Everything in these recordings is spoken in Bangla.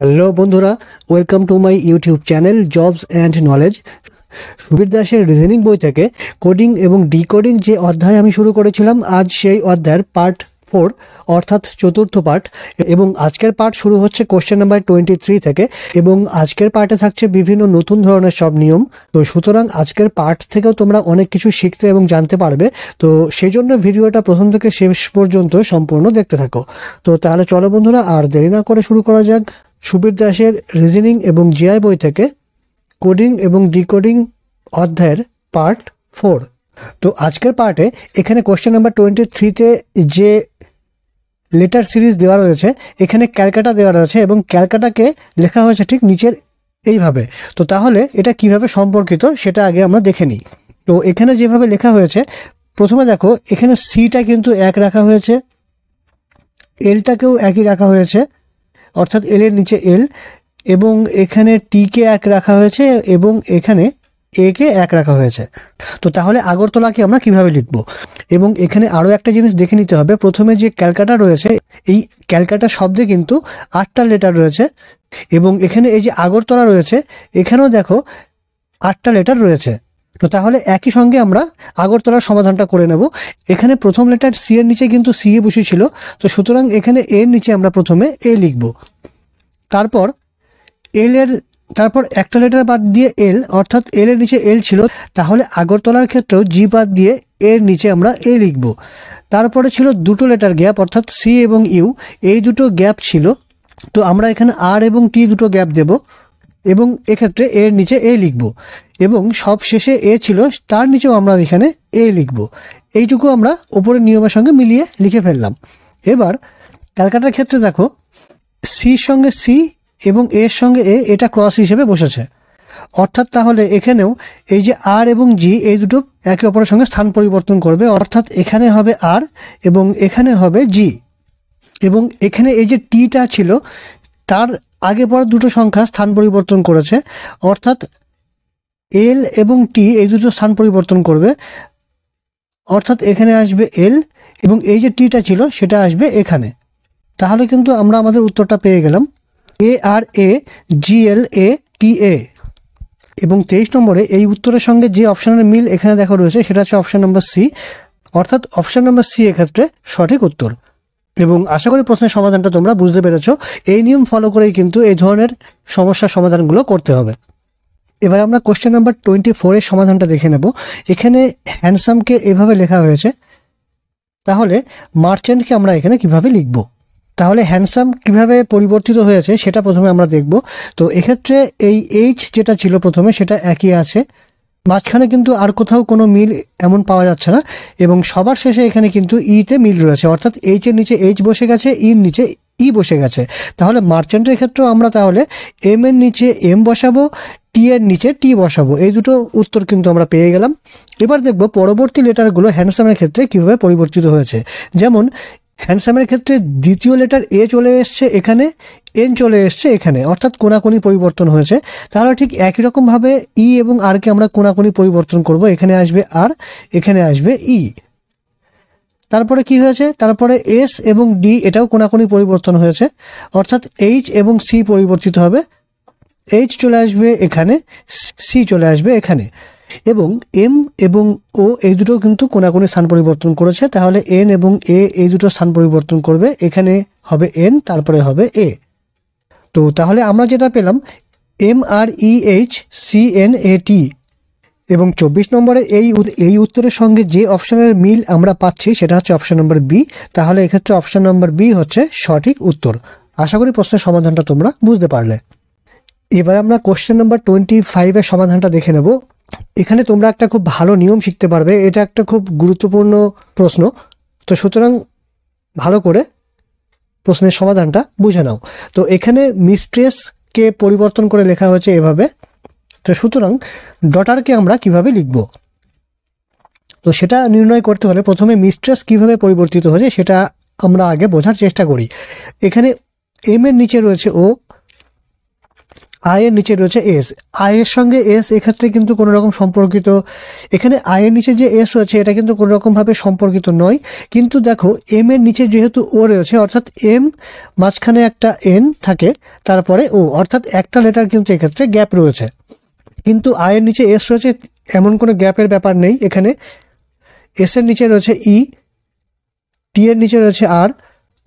হ্যালো বন্ধুরা welcome to my YouTube channel jobs and knowledge Subir দাসের রিজেনিং বই থেকে কোডিং এবং ডিকোডিং যে অধ্যায় আমি শুরু করেছিলাম আজ সেই অধ্যায়ের পার্ট ফোর অর্থাৎ চতুর্থ পার্ট এবং আজকের পার্ট শুরু হচ্ছে কোশ্চেন নাম্বার টোয়েন্টি থ্রি থেকে এবং আজকের পার্টে থাকছে বিভিন্ন নতুন ধরনের সব নিয়ম তো সুতরাং আজকের পার্ট থেকেও তোমরা অনেক কিছু শিখতে এবং জানতে পারবে তো সেই জন্য ভিডিওটা প্রথম থেকে শেষ পর্যন্ত সম্পূর্ণ দেখতে থাকো তো তাহলে চলো বন্ধুরা আর দেরি না করে শুরু করা যাক সুবীর দাসের রিজনিং এবং জিআই বই থেকে কোডিং এবং ডিকোডিং অধ্যায়ের পার্ট ফোর তো আজকের পার্টে এখানে কোশ্চেন নাম্বার টোয়েন্টি থ্রিতে যে লেটার সিরিজ দেওয়া রয়েছে এখানে ক্যালকাটা দেওয়া রয়েছে এবং ক্যালকাটাকে লেখা হয়েছে ঠিক নিচের এইভাবে তো তাহলে এটা কিভাবে সম্পর্কিত সেটা আগে আমরা দেখে নিই তো এখানে যেভাবে লেখা হয়েছে প্রথমে দেখো এখানে সিটা কিন্তু এক রাখা হয়েছে এলটাকেও একই রাখা হয়েছে অর্থাৎ এল এর নিচে এল এবং এখানে টিকে এক রাখা হয়েছে এবং এখানে একে এক রাখা হয়েছে তো তাহলে আগরতলাকে আমরা কিভাবে লিখব এবং এখানে আরও একটা জিনিস দেখে নিতে হবে প্রথমে যে ক্যালকাটা রয়েছে এই ক্যালকাটা শব্দে কিন্তু আটটা লেটার রয়েছে এবং এখানে এই যে আগরতলা রয়েছে এখানেও দেখো আটটা লেটার রয়েছে তো তাহলে একই সঙ্গে আমরা আগরতলার সমাধানটা করে নেব এখানে প্রথম লেটার সি এর নিচে কিন্তু সি এ বসেছিল তো সুতরাং এখানে এর নিচে আমরা প্রথমে এ লিখব তারপর এল এর তারপর একটা লেটার বাদ দিয়ে এল অর্থাৎ এল এর নিচে এল ছিল তাহলে আগরতলার ক্ষেত্রেও জি বাদ দিয়ে এর নিচে আমরা এ লিখব তারপরে ছিল দুটো লেটার গ্যাপ অর্থাৎ সি এবং ইউ এই দুটো গ্যাপ ছিল তো আমরা এখানে আর এবং টি দুটো গ্যাপ দেবো এবং এক্ষেত্রে এর নিচে এ লিখব এবং সব শেষে এ ছিল তার নিচেও আমরা এখানে এ লিখব এইটুকু আমরা ওপরের নিয়মের সঙ্গে মিলিয়ে লিখে ফেললাম এবার ক্যালকাটার ক্ষেত্রে দেখো সির সঙ্গে সি এবং এর সঙ্গে এ এটা ক্রস হিসেবে বসেছে অর্থাৎ তাহলে এখানেও এই যে আর এবং জি এই দুটো একে অপরের সঙ্গে স্থান পরিবর্তন করবে অর্থাৎ এখানে হবে আর এবং এখানে হবে জি এবং এখানে এই যে টিটা ছিল তার আগে পর দুটো সংখ্যা স্থান পরিবর্তন করেছে অর্থাৎ এল এবং টি এই দুটো স্থান পরিবর্তন করবে অর্থাৎ এখানে আসবে এল এবং এই যে টিটা ছিল সেটা আসবে এখানে তাহলে কিন্তু আমরা আমাদের উত্তরটা পেয়ে গেলাম এ আর এ জি এল এ টি এ এবং তেইশ নম্বরে এই উত্তরের সঙ্গে যে অপশানের মিল এখানে দেখা রয়েছে সেটা হচ্ছে অপশান নম্বর সি অর্থাৎ অপশান নম্বর সি এক্ষেত্রে সঠিক উত্তর এবং আশা করি প্রশ্নের সমাধানটা তোমরা বুঝতে পেরেছ এই নিয়ম ফলো করেই কিন্তু এই ধরনের সমস্যার সমাধানগুলো করতে হবে এবার আমরা কোশ্চেন নাম্বার টোয়েন্টি ফোরের সমাধানটা দেখে নেব এখানে হ্যান্ডসামকে এভাবে লেখা হয়েছে তাহলে মার্চেন্টকে আমরা এখানে কিভাবে লিখব তাহলে হ্যান্ডসাম কিভাবে পরিবর্তিত হয়েছে সেটা প্রথমে আমরা দেখব তো এক্ষেত্রে এই এইচ যেটা ছিল প্রথমে সেটা একই আছে মাঝখানে কিন্তু আর কোথাও কোনো মিল এমন পাওয়া যাচ্ছে না এবং সবার শেষে এখানে কিন্তু ইতে মিল রয়েছে অর্থাৎ এইচের নিচে এইচ বসে গেছে ইর e নিচে ই e বসে গেছে তাহলে মার্চেন্টের ক্ষেত্রেও আমরা তাহলে এম এর নিচে এম বসাবো টি এর নিচে টি বসাবো এই দুটো উত্তর কিন্তু আমরা পেয়ে গেলাম এবার দেখব পরবর্তী লেটারগুলো হ্যান্ডসামের ক্ষেত্রে কীভাবে পরিবর্তিত হয়েছে যেমন হ্যান্ডসামের ক্ষেত্রে দ্বিতীয় লেটার এ চলে এসছে এখানে এন চলে এসছে এখানে অর্থাৎ কোনাকুনি পরিবর্তন হয়েছে তাহলে ঠিক একই রকমভাবে ই e এবং আরকে আমরা কোনাকুনি পরিবর্তন করব এখানে আসবে আর এখানে আসবে ই e। তারপরে কি হয়েছে তারপরে এস এবং ডি এটাও কোনাকুনি পরিবর্তন হয়েছে অর্থাৎ এইচ এবং সি পরিবর্তিত হবে এইচ চলে আসবে এখানে সি চলে আসবে এখানে এবং এম এবং ও এই দুটো কিন্তু কোনাকুনি স্থান পরিবর্তন করেছে তাহলে এন এবং এ এই দুটো স্থান পরিবর্তন করবে এখানে হবে এন তারপরে হবে এ তো তাহলে আমরা যেটা পেলাম M R E H C N A T এবং চব্বিশ নম্বরে এই এই উত্তরের সঙ্গে যে অপশানের মিল আমরা পাচ্ছি সেটা হচ্ছে অপশান নম্বর বি তাহলে এক্ষেত্রে অপশান নম্বর বি হচ্ছে সঠিক উত্তর আশা করি প্রশ্নের সমাধানটা তোমরা বুঝতে পারলে এবার আমরা কোশ্চেন নাম্বার টোয়েন্টি ফাইভের সমাধানটা দেখে নেব এখানে তোমরা একটা খুব ভালো নিয়ম শিখতে পারবে এটা একটা খুব গুরুত্বপূর্ণ প্রশ্ন তো সুতরাং ভালো করে প্রশ্নের সমাধানটা বুঝে নাও তো এখানে মিস্ট্রেসকে পরিবর্তন করে লেখা হয়েছে এভাবে তো সুতরাং ডটারকে আমরা কিভাবে লিখব তো সেটা নির্ণয় করতে হলে প্রথমে মিস্ট্রেস কিভাবে পরিবর্তিত হয়েছে সেটা আমরা আগে বোঝার চেষ্টা করি এখানে এম এর নিচে রয়েছে ও এর নিচে রয়েছে এস আই এর সঙ্গে এস এক্ষেত্রে কিন্তু কোনো রকম সম্পর্কিত এখানে আয়ের নিচে যে এস রয়েছে এটা কিন্তু কোনো রকমভাবে সম্পর্কিত নয় কিন্তু দেখো এম এর নিচে যেহেতু ও রয়েছে অর্থাৎ এম মাঝখানে একটা এন থাকে তারপরে ও অর্থাৎ একটা লেটার কিন্তু এক্ষেত্রে গ্যাপ রয়েছে কিন্তু আয়ের নিচে এস রয়েছে এমন কোনো গ্যাপের ব্যাপার নেই এখানে এস এর নিচে রয়েছে ই টি এর নিচে রয়েছে আর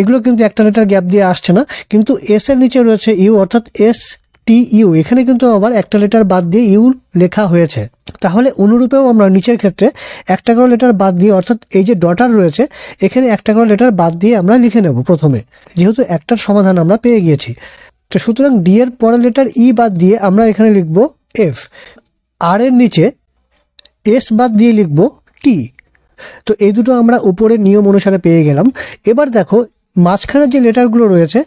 এগুলো কিন্তু একটা লেটার গ্যাপ দিয়ে আসছে না কিন্তু এস এর নিচে রয়েছে ইউ অর্থাৎ এস টি ইউ এখানে কিন্তু আমার একটা লেটার বাদ দিয়ে ইউ লেখা হয়েছে তাহলে অনুরূপেও আমরা নিচের ক্ষেত্রে একটা করে লেটার বাদ দিয়ে অর্থাৎ এই যে ডটার রয়েছে এখানে একটা করে লেটার বাদ দিয়ে আমরা লিখে নেব প্রথমে যেহেতু একটার সমাধান আমরা পেয়ে গিয়েছি তো সুতরাং ডি এর পরের লেটার ই e বাদ দিয়ে আমরা এখানে লিখব এফ আর এর নিচে এস বাদ দিয়ে লিখব টি তো এই দুটো আমরা উপরে নিয়ম অনুসারে পেয়ে গেলাম এবার দেখো মাঝখানে যে লেটারগুলো রয়েছে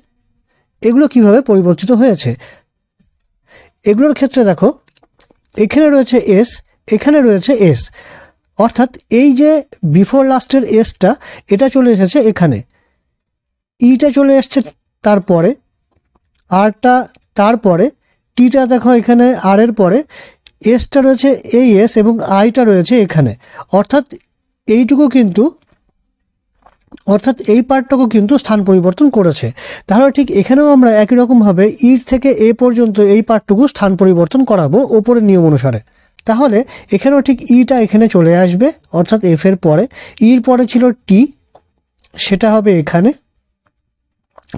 এগুলো কিভাবে পরিবর্তিত হয়েছে এগুলোর ক্ষেত্রে দেখো এখানে রয়েছে এস এখানে রয়েছে এস অর্থাৎ এই যে বিফোর লাস্টের এসটা এটা চলে এসেছে এখানে ইটা e চলে এসছে তারপরে আরটা তারপরে টিটা দেখো এখানে আর এর পরে এসটা রয়েছে এই এস এবং আইটা রয়েছে এখানে অর্থাৎ এইটুকু কিন্তু অর্থাৎ এই পার্টটাকে কিন্তু স্থান পরিবর্তন করেছে তাহলে ঠিক এখানেও আমরা একই রকমভাবে ইট থেকে এ পর্যন্ত এই পার্টটুকু স্থান পরিবর্তন করাবো ওপরের নিয়ম অনুসারে তাহলে এখানেও ঠিক ইটা এখানে চলে আসবে অর্থাৎ এফ এর পরে ইর পরে ছিল টি সেটা হবে এখানে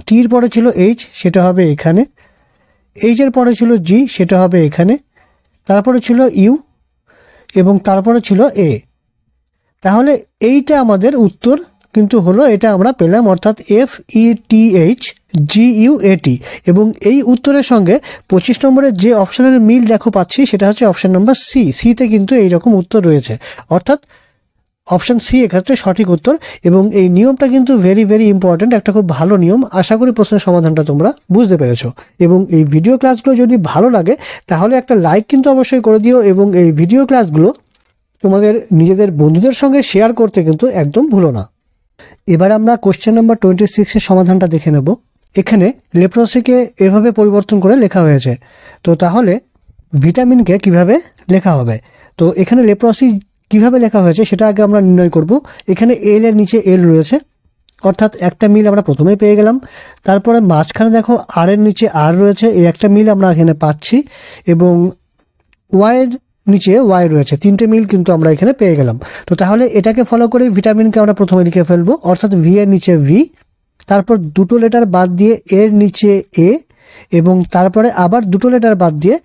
টির পরে ছিল এইচ সেটা হবে এখানে এইচের পরে ছিল জি সেটা হবে এখানে তারপরে ছিল ইউ এবং তারপরে ছিল এ তাহলে এইটা আমাদের উত্তর কিন্তু হলো এটা আমরা পেলাম অর্থাৎ F E T H G U এটি এবং এই উত্তরের সঙ্গে পঁচিশ নম্বরের যে অপশানের মিল দেখো পাচ্ছি সেটা হচ্ছে অপশান নম্বর সি সিতে কিন্তু এই রকম উত্তর রয়েছে অর্থাৎ অপশান সি এক্ষেত্রে সঠিক উত্তর এবং এই নিয়মটা কিন্তু ভেরি ভেরি ইম্পর্ট্যান্ট একটা খুব ভালো নিয়ম আশা করি প্রশ্নের সমাধানটা তোমরা বুঝতে পেরেছ এবং এই ভিডিও ক্লাসগুলো যদি ভালো লাগে তাহলে একটা লাইক কিন্তু অবশ্যই করে দিও এবং এই ভিডিও ক্লাসগুলো তোমাদের নিজেদের বন্ধুদের সঙ্গে শেয়ার করতে কিন্তু একদম ভুলো না এবার আমরা কোশ্চেন নাম্বার টোয়েন্টি সিক্সের সমাধানটা দেখে নেব এখানে লেপ্রোসিকে এভাবে পরিবর্তন করে লেখা হয়েছে তো তাহলে ভিটামিনকে কিভাবে লেখা হবে তো এখানে লেপ্রসি কিভাবে লেখা হয়েছে সেটা আগে আমরা নির্ণয় করব এখানে এল এর নিচে এল রয়েছে অর্থাৎ একটা মিল আমরা প্রথমে পেয়ে গেলাম তারপরে মাঝখানে দেখো আর এর নিচে আর রয়েছে এই একটা মিল আমরা এখানে পাচ্ছি এবং ওয়াইয়ের নিচে ওয়াই রয়েছে তিনটে মিল কিন্তু আমরা এখানে পেয়ে গেলাম তো তাহলে এটাকে ফলো করে ভিটামিনকে আমরা প্রথমে লিখে ফেলবো অর্থাৎ ভি এর নিচে ভি তারপর দুটো লেটার বাদ দিয়ে এর নিচে এ এবং তারপরে আবার দুটো লেটার বাদ দিয়ে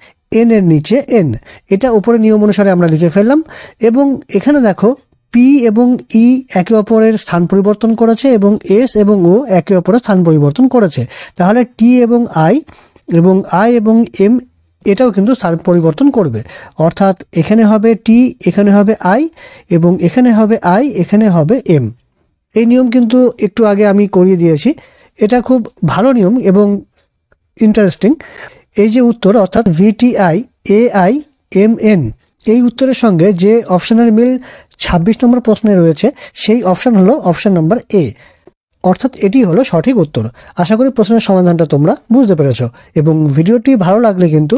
এন এর নিচে এন এটা উপরে নিয়ম অনুসারে আমরা লিখে ফেললাম এবং এখানে দেখো পি এবং ই e একে অপরের স্থান পরিবর্তন করেছে এবং এস এবং ও একে অপরের স্থান পরিবর্তন করেছে তাহলে টি এবং আই এবং আই এবং এম এটাও কিন্তু সার পরিবর্তন করবে অর্থাৎ এখানে হবে টি এখানে হবে আই এবং এখানে হবে আই এখানে হবে এম এই নিয়ম কিন্তু একটু আগে আমি করিয়ে দিয়েছি এটা খুব ভালো নিয়ম এবং ইন্টারেস্টিং এই যে উত্তর অর্থাৎ V T I A I M N এই উত্তরের সঙ্গে যে অপশানের মিল ২৬ নম্বর প্রশ্নে রয়েছে সেই অপশান হলো অপশান নম্বর এ অর্থাৎ এটি হলো সঠিক উত্তর আশা করি প্রশ্নের সমাধানটা তোমরা বুঝতে পেরেছ এবং ভিডিওটি ভালো লাগলে কিন্তু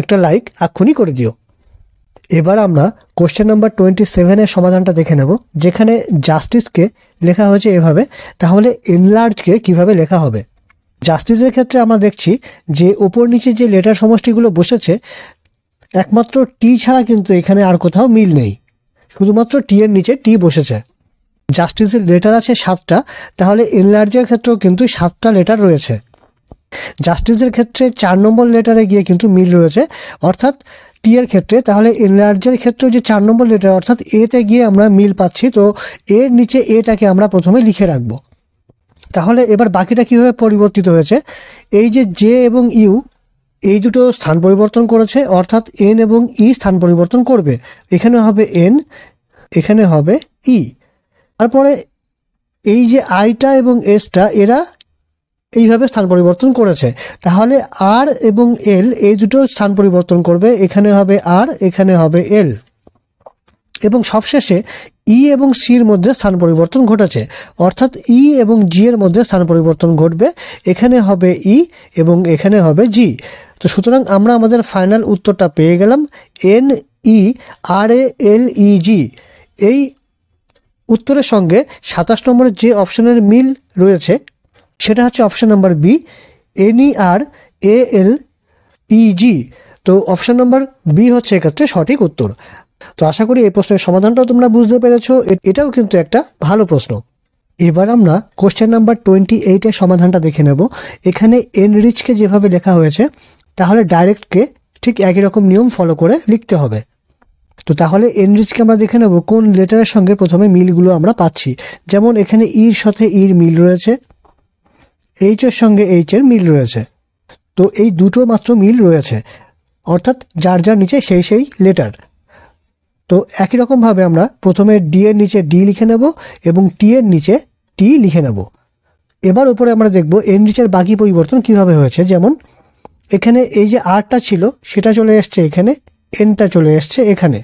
একটা লাইক আক্ষুনি করে দিও এবার আমরা কোশ্চেন নাম্বার টোয়েন্টি সেভেনের সমাধানটা দেখে নেব যেখানে জাস্টিসকে লেখা হয়েছে এভাবে তাহলে এনলার্জকে কিভাবে লেখা হবে জাস্টিসের ক্ষেত্রে আমরা দেখছি যে ওপর নিচে যে লেটার সমষ্টিগুলো বসেছে একমাত্র টি ছাড়া কিন্তু এখানে আর কোথাও মিল নেই শুধুমাত্র টি এর নিচে টি বসেছে জাস্টিসের লেটার আছে সাতটা তাহলে এনলার্জের ক্ষেত্রেও কিন্তু সাতটা লেটার রয়েছে জাস্টিসের ক্ষেত্রে চার নম্বর লেটারে গিয়ে কিন্তু মিল রয়েছে অর্থাৎ টি এর ক্ষেত্রে তাহলে এনলার্জের ক্ষেত্রে যে চার নম্বর লেটার অর্থাৎ এতে গিয়ে আমরা মিল পাচ্ছি তো এর নিচে এটাকে আমরা প্রথমে লিখে রাখবো তাহলে এবার বাকিটা কীভাবে পরিবর্তিত হয়েছে এই যে জে এবং ইউ এই দুটো স্থান পরিবর্তন করেছে অর্থাৎ এন এবং ই e স্থান পরিবর্তন করবে এখানে হবে এন এখানে হবে ই e। তারপরে এই যে আইটা এবং এসটা এরা এইভাবে স্থান পরিবর্তন করেছে তাহলে আর এবং এল এই দুটো স্থান পরিবর্তন করবে এখানে হবে আর এখানে হবে এল এবং সবশেষে ই এবং সির মধ্যে স্থান পরিবর্তন ঘটেছে অর্থাৎ ই এবং জি এর মধ্যে স্থান পরিবর্তন ঘটবে এখানে হবে ই এবং এখানে হবে জি তো সুতরাং আমরা আমাদের ফাইনাল উত্তরটা পেয়ে গেলাম এন ই আর এ এল ই জি এই উত্তরের সঙ্গে সাতাশ নম্বরের যে অপশনের মিল রয়েছে সেটা হচ্ছে option number B N E R A L E G তো অপশান নাম্বার বি হচ্ছে এক্ষেত্রে সঠিক উত্তর তো আশা করি এই প্রশ্নের সমাধানটাও তোমরা বুঝতে পেরেছ এটাও কিন্তু একটা ভালো প্রশ্ন এবার আমরা কোশ্চেন নাম্বার টোয়েন্টি এইটের সমাধানটা দেখে নেব এখানে এনরিচকে যেভাবে লেখা হয়েছে তাহলে ডাইরেক্টকে ঠিক একই রকম নিয়ম ফলো করে লিখতে হবে তো তাহলে এনরিচকে আমরা দেখে নেব কোন লেটারের সঙ্গে প্রথমে মিলগুলো আমরা পাচ্ছি যেমন এখানে ইর সাথে ইর মিল রয়েছে এইচ এর সঙ্গে এইচ এর মিল রয়েছে তো এই দুটো মাত্র মিল রয়েছে অর্থাৎ যার যার নিচে সেই সেই লেটার তো একই রকমভাবে আমরা প্রথমে ডি এর নিচে ডি লিখে নেব এবং টি এর নিচে টি লিখে নেব এবার ওপরে আমরা দেখব এনরিচের বাকি পরিবর্তন কিভাবে হয়েছে যেমন এখানে এই যে আরটা ছিল সেটা চলে এসছে এখানে এনটা চলে এসছে এখানে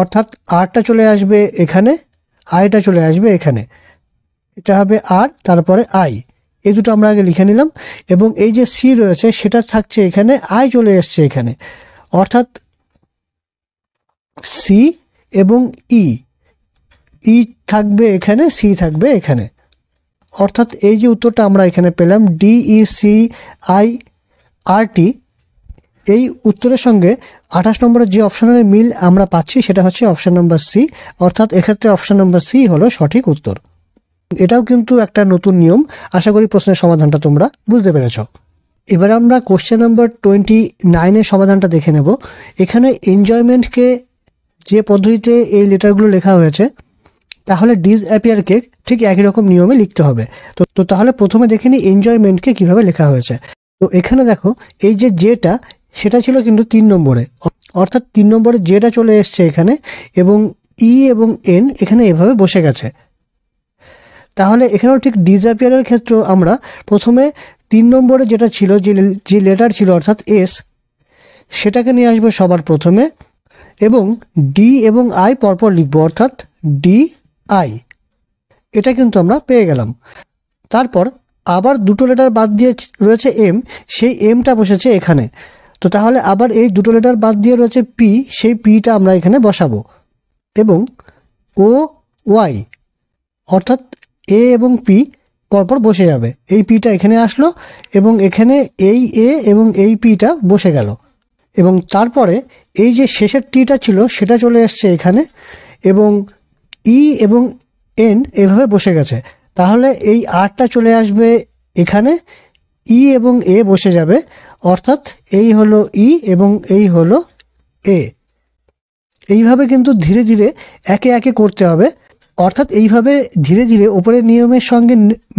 অর্থাৎ আরটা চলে আসবে এখানে আইটা চলে আসবে এখানে এটা হবে আর তারপরে আই এই দুটো আমরা আগে লিখে নিলাম এবং এই যে সি রয়েছে সেটা থাকছে এখানে আই চলে এসছে এখানে অর্থাৎ সি এবং ই ই থাকবে এখানে সি থাকবে এখানে অর্থাৎ এই যে উত্তরটা আমরা এখানে পেলাম D E C I R T এই উত্তরের সঙ্গে আঠাশ নম্বরের যে অপশনের মিল আমরা পাচ্ছি সেটা হচ্ছে অপশান নম্বর সি অর্থাৎ এক্ষেত্রে অপশান নম্বর সি হলো সঠিক উত্তর এটাও কিন্তু একটা নতুন নিয়ম আশা করি প্রশ্নের সমাধানটা তোমরা বুঝতে পেরেছ এবার আমরা কোশ্চেন নম্বর টোয়েন্টি নাইনের সমাধানটা দেখে নেব এখানে এনজয়মেন্টকে যে পদ্ধতিতে এই লেটারগুলো লেখা হয়েছে তাহলে ডিজ অ্যাপিয়ারকে ঠিক একই রকম নিয়মে লিখতে হবে তো তো তাহলে প্রথমে দেখে নিই এনজয়মেন্টকে কীভাবে লেখা হয়েছে তো এখানে দেখো এই যে যেটা সেটা ছিল কিন্তু তিন নম্বরে অর্থাৎ তিন নম্বরে যেটা চলে এসছে এখানে এবং ই e এবং এন এখানে এভাবে বসে গেছে তাহলে এখানেও ঠিক ডিজাপিয়ারের ক্ষেত্র আমরা প্রথমে তিন নম্বরে যেটা ছিল যে যে লেটার ছিল অর্থাৎ এস সেটাকে নিয়ে আসবো সবার প্রথমে এবং ডি এবং আই পরপর লিখবো অর্থাৎ ডি আই এটা কিন্তু আমরা পেয়ে গেলাম তারপর আবার দুটো লেটার বাদ দিয়ে রয়েছে এম সেই এমটা বসেছে এখানে তো তাহলে আবার এই দুটো লেটার বাদ দিয়ে রয়েছে পি সেই পিটা আমরা এখানে বসাবো এবং ও ওয়াই অর্থাৎ এ এবং পি পরপর বসে যাবে এই পিটা এখানে আসলো এবং এখানে এই এ এবং এই পিটা বসে গেল এবং তারপরে এই যে শেষের টিটা ছিল সেটা চলে এসছে এখানে এবং ই e এবং এন এভাবে বসে গেছে তাহলে এই আরটা চলে আসবে এখানে ই এবং এ বসে যাবে অর্থাৎ এই হলো ই এবং এই হলো এ এইভাবে কিন্তু ধীরে ধীরে একে একে করতে হবে অর্থাৎ এইভাবে ধীরে ধীরে ওপরের নিয়মের সঙ্গে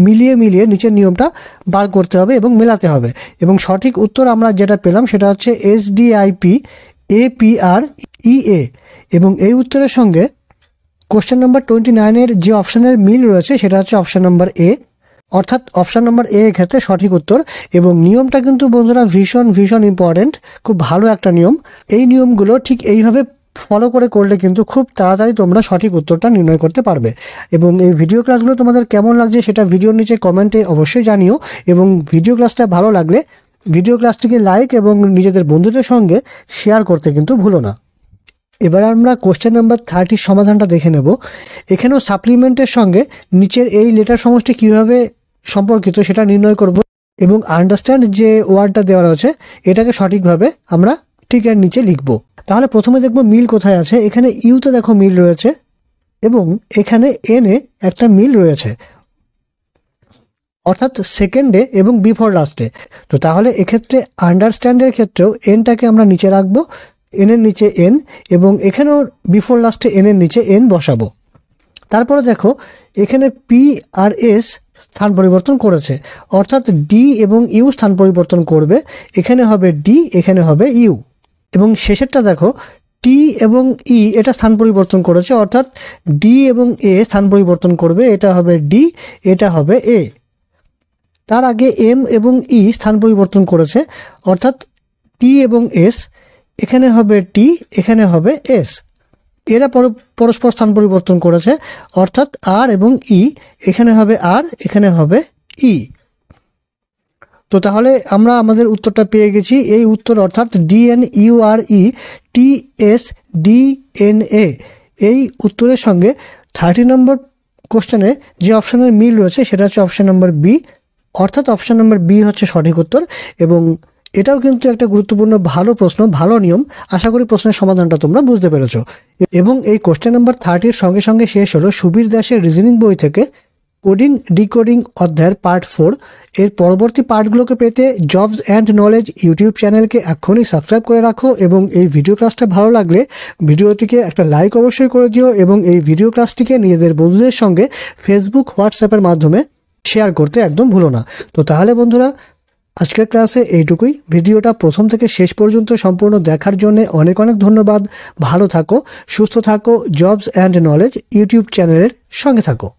মিলিয়ে মিলিয়ে নিচের নিয়মটা বার করতে হবে এবং মেলাতে হবে এবং সঠিক উত্তর আমরা যেটা পেলাম সেটা হচ্ছে এসডিআইপি এপিআর ইএ এবং এই উত্তরের সঙ্গে কোশ্চেন নম্বর টোয়েন্টি নাইনের যে অপশানের মিল রয়েছে সেটা হচ্ছে অপশান নম্বর এ অর্থাৎ অপশান নাম্বার এ ক্ষেত্রে সঠিক উত্তর এবং নিয়মটা কিন্তু বন্ধুরা ভীষণ ভীষণ ইম্পর্টেন্ট খুব ভালো একটা নিয়ম এই নিয়মগুলো ঠিক এইভাবে ফলো করে করলে কিন্তু খুব তাড়াতাড়ি তোমরা সঠিক উত্তরটা নির্ণয় করতে পারবে এবং এই ভিডিও ক্লাসগুলো তোমাদের কেমন লাগছে সেটা ভিডিওর নিচে কমেন্টে অবশ্যই জানিও এবং ভিডিও ক্লাসটা ভালো লাগলে ভিডিও ক্লাসটিকে লাইক এবং নিজেদের বন্ধুদের সঙ্গে শেয়ার করতে কিন্তু ভুলো না এবার আমরা কোশ্চেন নাম্বার থার্টির সমাধানটা দেখে নেব এখানেও সাপ্লিমেন্টের সঙ্গে নিচের এই লেটার সমষ্টি কীভাবে সম্পর্কিত সেটা নির্ণয় করব এবং আন্ডারস্ট্যান্ড যে ওয়ার্ডটা দেওয়া রয়েছে এটাকে সঠিকভাবে আমরা টিকের নিচে লিখব তাহলে প্রথমে দেখব মিল কোথায় আছে এখানে ইউতে দেখো মিল রয়েছে এবং এখানে এনে একটা মিল রয়েছে অর্থাৎ সেকেন্ডে এবং বিফোর লাস্টে তো তাহলে এক্ষেত্রে আন্ডারস্ট্যান্ডের ক্ষেত্রেও এনটাকে আমরা নিচে রাখবো এনের নিচে এন এবং এখানেও বিফোর লাস্টে এনের নিচে এন বসাবো তারপরে দেখো এখানে পি আর এস স্থান পরিবর্তন করেছে অর্থাৎ ডি এবং ইউ স্থান পরিবর্তন করবে এখানে হবে ডি এখানে হবে ইউ এবং শেষেরটা দেখো টি এবং ই e এটা স্থান পরিবর্তন করেছে অর্থাৎ ডি এবং এ স্থান পরিবর্তন করবে এটা হবে ডি এটা হবে এ তার আগে এম এবং ই e স্থান পরিবর্তন করেছে অর্থাৎ টি এবং এস এখানে হবে টি এখানে হবে এস এরা পরস্পর স্থান পরিবর্তন করেছে অর্থাৎ আর এবং ই এখানে হবে আর এখানে হবে ই তো তাহলে আমরা আমাদের উত্তরটা পেয়ে গেছি এই উত্তর অর্থাৎ D N U R E T S D N A এই উত্তরের সঙ্গে থার্টি নম্বর কোশ্চেনে যে অপশানের মিল রয়েছে সেটা হচ্ছে অপশান নম্বর বি অর্থাৎ অপশান নম্বর বি হচ্ছে সঠিক উত্তর এবং এটাও কিন্তু একটা গুরুত্বপূর্ণ ভালো প্রশ্ন ভালো নিয়ম আশা করি প্রশ্নের সমাধানটা তোমরা বুঝতে পেরেছ এবং এই কোশ্চেন নাম্বার থার্টির সঙ্গে সঙ্গে শেষ হলো সুবীর দাসের রিজনিং বই থেকে কোডিং ডিকোডিং অধ্যায়ের পার্ট ফোর এর পরবর্তী পার্টগুলোকে পেতে জবস অ্যান্ড নলেজ ইউটিউব চ্যানেলকে এখনই সাবস্ক্রাইব করে রাখো এবং এই ভিডিও ক্লাসটা ভালো লাগলে ভিডিওটিকে একটা লাইক অবশ্যই করে দিও এবং এই ভিডিও ক্লাসটিকে নিজেদের বন্ধুদের সঙ্গে ফেসবুক হোয়াটসঅ্যাপের মাধ্যমে শেয়ার করতে একদম ভুলো না তো তাহলে বন্ধুরা আজকের ক্লাসে এইটুকুই ভিডিওটা প্রথম থেকে শেষ পর্যন্ত সম্পূর্ণ দেখার জন্য অনেক অনেক ধন্যবাদ ভালো থাকো সুস্থ থাকো জবস অ্যান্ড নলেজ ইউটিউব চ্যানেলের সঙ্গে থাকো